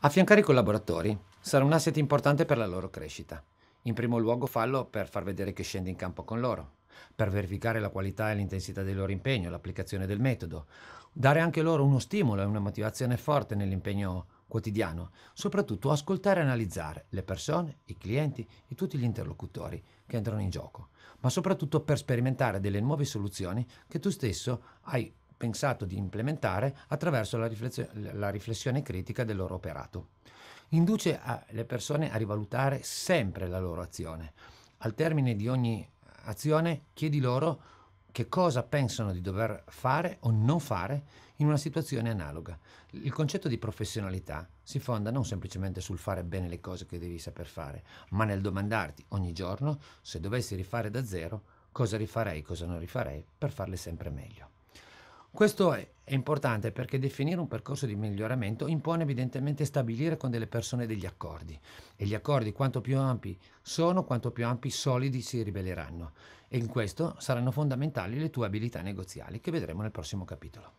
Affiancare i collaboratori sarà un asset importante per la loro crescita. In primo luogo fallo per far vedere che scendi in campo con loro, per verificare la qualità e l'intensità del loro impegno, l'applicazione del metodo, dare anche loro uno stimolo e una motivazione forte nell'impegno quotidiano, soprattutto ascoltare e analizzare le persone, i clienti e tutti gli interlocutori che entrano in gioco, ma soprattutto per sperimentare delle nuove soluzioni che tu stesso hai pensato di implementare attraverso la, riflessio- la riflessione critica del loro operato. Induce a, le persone a rivalutare sempre la loro azione. Al termine di ogni azione chiedi loro che cosa pensano di dover fare o non fare in una situazione analoga. Il concetto di professionalità si fonda non semplicemente sul fare bene le cose che devi saper fare, ma nel domandarti ogni giorno se dovessi rifare da zero cosa rifarei, cosa non rifarei per farle sempre meglio. Questo è, è importante perché definire un percorso di miglioramento impone evidentemente stabilire con delle persone degli accordi e gli accordi quanto più ampi sono, quanto più ampi solidi si riveleranno e in questo saranno fondamentali le tue abilità negoziali che vedremo nel prossimo capitolo.